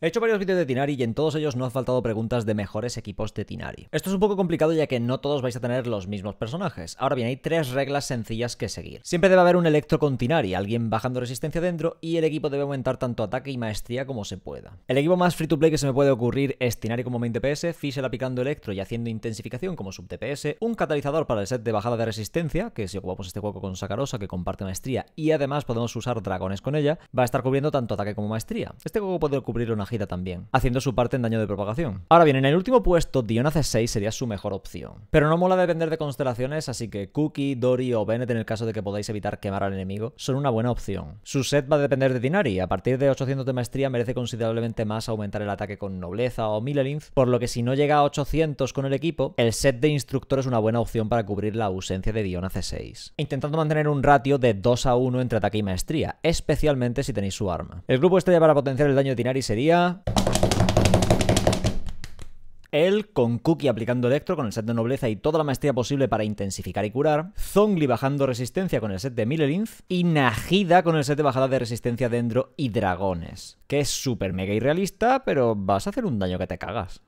He hecho varios vídeos de Tinari y en todos ellos no ha faltado preguntas de mejores equipos de Tinari. Esto es un poco complicado ya que no todos vais a tener los mismos personajes. Ahora bien, hay tres reglas sencillas que seguir. Siempre debe haber un Electro con Tinari, alguien bajando resistencia dentro y el equipo debe aumentar tanto ataque y maestría como se pueda. El equipo más free to play que se me puede ocurrir es Tinari como main DPS, la picando Electro y haciendo intensificación como sub DPS, un catalizador para el set de bajada de resistencia, que si ocupamos este juego con Sakarosa que comparte maestría y además podemos usar dragones con ella, va a estar cubriendo tanto ataque como maestría. Este juego puede cubrir una también, haciendo su parte en daño de propagación. Ahora bien, en el último puesto, Diona c 6 sería su mejor opción. Pero no mola depender de constelaciones, así que Cookie, Dory o Bennett, en el caso de que podáis evitar quemar al enemigo, son una buena opción. Su set va a depender de Dinari, a partir de 800 de maestría merece considerablemente más aumentar el ataque con Nobleza o Milelinth, por lo que si no llega a 800 con el equipo, el set de Instructor es una buena opción para cubrir la ausencia de Diona c 6 intentando mantener un ratio de 2 a 1 entre ataque y maestría, especialmente si tenéis su arma. El grupo estrella para potenciar el daño de Dinari sería él con Cookie aplicando electro con el set de nobleza y toda la maestría posible para intensificar y curar. Zongli bajando resistencia con el set de Millerinth. Y Najida con el set de bajada de resistencia dendro y dragones. Que es súper mega irrealista, pero vas a hacer un daño que te cagas.